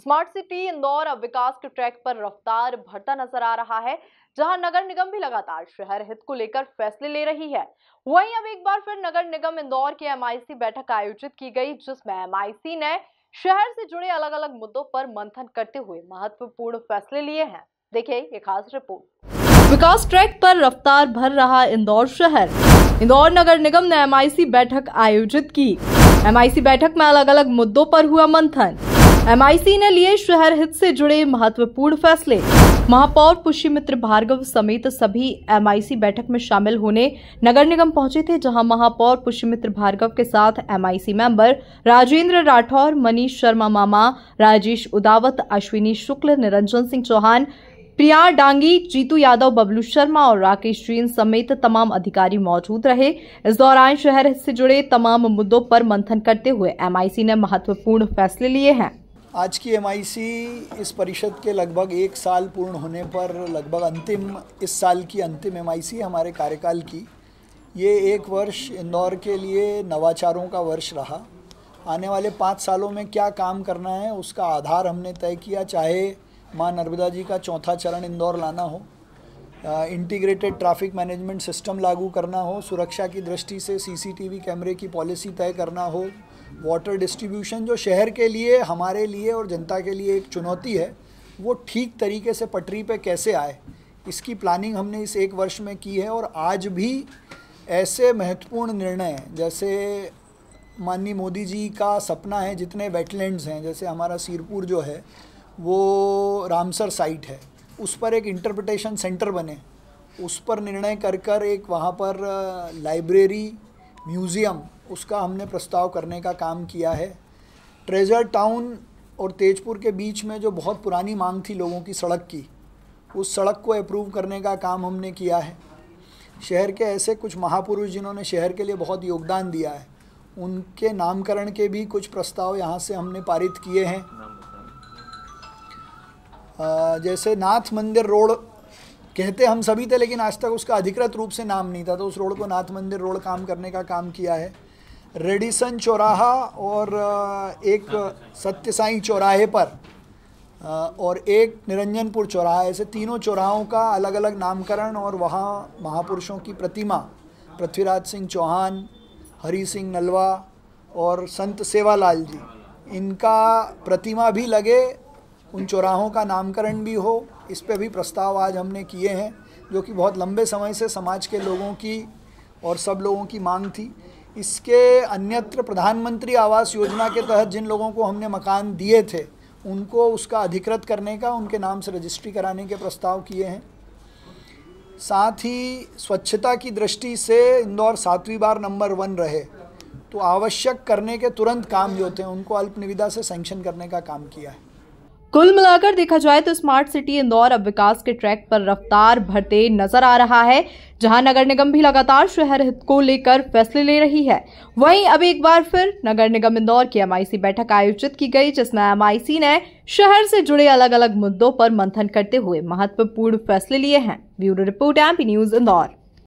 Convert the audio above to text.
smart city Indore अब विकास के track पर रफ्तार बढ़ता नजर आ रहा है जहां नगर निगम भी लगातार शहर हित को लेकर फैसले ले रही है वहीं अब एक बार फिर नगर निगम इंदौर की एमआईसी बैठक आयोजित की गई जिसमें एमआईसी ने शहर से जुड़े अलग अलग मुद्दों पर मंथन करते हुए महत्वपूर्ण फैसले लिए हैं देखिए ये खास रिपोर्ट विकास ट्रैक पर रफ्तार भर रहा इंदौर शहर इंदौर नगर निगम ने एमआईसी बैठक आयोजित की एमआईसी बैठक में अलग अलग मुद्दों पर हुआ मंथन एमआईसी ने लिए शहर हित से जुड़े महत्वपूर्ण फैसले महापौर पुष्यमित्र भार्गव समेत सभी एमआईसी बैठक में शामिल होने नगर निगम पहुंचे थे जहां महापौर पुष्यमित्र भार्गव के साथ एमआईसी मेंबर राजेंद्र राठौर मनीष शर्मा मामा राजेश उदावत अश्विनी शुक्ल निरंजन सिंह चौहान प्रिया डांगी जीतू यादव बबलू शर्मा और राकेश जैन समेत तमाम अधिकारी मौजूद रहे इस दौरान शहर से जुड़े तमाम मुद्दों पर मंथन करते हुए एमआईसी ने महत्वपूर्ण फैसले लिए हैं आज की एम इस परिषद के लगभग एक साल पूर्ण होने पर लगभग अंतिम इस साल की अंतिम एम हमारे कार्यकाल की ये एक वर्ष इंदौर के लिए नवाचारों का वर्ष रहा आने वाले पाँच सालों में क्या काम करना है उसका आधार हमने तय किया चाहे माँ नर्मदा जी का चौथा चरण इंदौर लाना हो इंटीग्रेटेड ट्रैफिक मैनेजमेंट सिस्टम लागू करना हो सुरक्षा की दृष्टि से सीसीटीवी कैमरे की पॉलिसी तय करना हो वाटर डिस्ट्रीब्यूशन जो शहर के लिए हमारे लिए और जनता के लिए एक चुनौती है वो ठीक तरीके से पटरी पे कैसे आए इसकी प्लानिंग हमने इस एक वर्ष में की है और आज भी ऐसे महत्वपूर्ण निर्णय जैसे माननीय मोदी जी का सपना है जितने वेटलैंड्स हैं जैसे हमारा सीरपुर जो है वो रामसर साइट है उस पर एक इंटरप्रटेशन सेंटर बने उस पर निर्णय कर कर एक वहाँ पर लाइब्रेरी म्यूज़ियम उसका हमने प्रस्ताव करने का काम किया है ट्रेजर टाउन और तेजपुर के बीच में जो बहुत पुरानी मांग थी लोगों की सड़क की उस सड़क को अप्रूव करने का काम हमने किया है शहर के ऐसे कुछ महापुरुष जिन्होंने शहर के लिए बहुत योगदान दिया है उनके नामकरण के भी कुछ प्रस्ताव यहाँ से हमने पारित किए हैं जैसे नाथ मंदिर रोड कहते हम सभी थे लेकिन आज तक उसका अधिकृत रूप से नाम नहीं था तो उस रोड को नाथ मंदिर रोड काम करने का काम किया है रेडिसन चौराहा और एक सत्य साई चौराहे पर और एक निरंजनपुर चौराहा ऐसे तीनों चौराहों का अलग अलग नामकरण और वहाँ महापुरुषों की प्रतिमा पृथ्वीराज सिंह चौहान हरी सिंह नलवा और संत सेवालाल जी इनका प्रतिमा भी लगे उन चौराहों का नामकरण भी हो इस पर भी प्रस्ताव आज हमने किए हैं जो कि बहुत लंबे समय से समाज के लोगों की और सब लोगों की मांग थी इसके अन्यत्र प्रधानमंत्री आवास योजना के तहत जिन लोगों को हमने मकान दिए थे उनको उसका अधिकृत करने का उनके नाम से रजिस्ट्री कराने के प्रस्ताव किए हैं साथ ही स्वच्छता की दृष्टि से इंदौर सातवीं बार नंबर वन रहे तो आवश्यक करने के तुरंत काम जो थे उनको अल्प निविदा से सेंक्शन करने का काम किया है कुल मिलाकर देखा जाए तो स्मार्ट सिटी इंदौर अब विकास के ट्रैक पर रफ्तार भरते नजर आ रहा है जहां नगर निगम भी लगातार शहर हित को लेकर फैसले ले रही है वहीं अब एक बार फिर नगर निगम इंदौर की एमआईसी बैठक आयोजित की गई जिसमें एमआईसी ने शहर से जुड़े अलग अलग मुद्दों पर मंथन करते हुए महत्वपूर्ण फैसले लिए हैं bureau report MP news Indore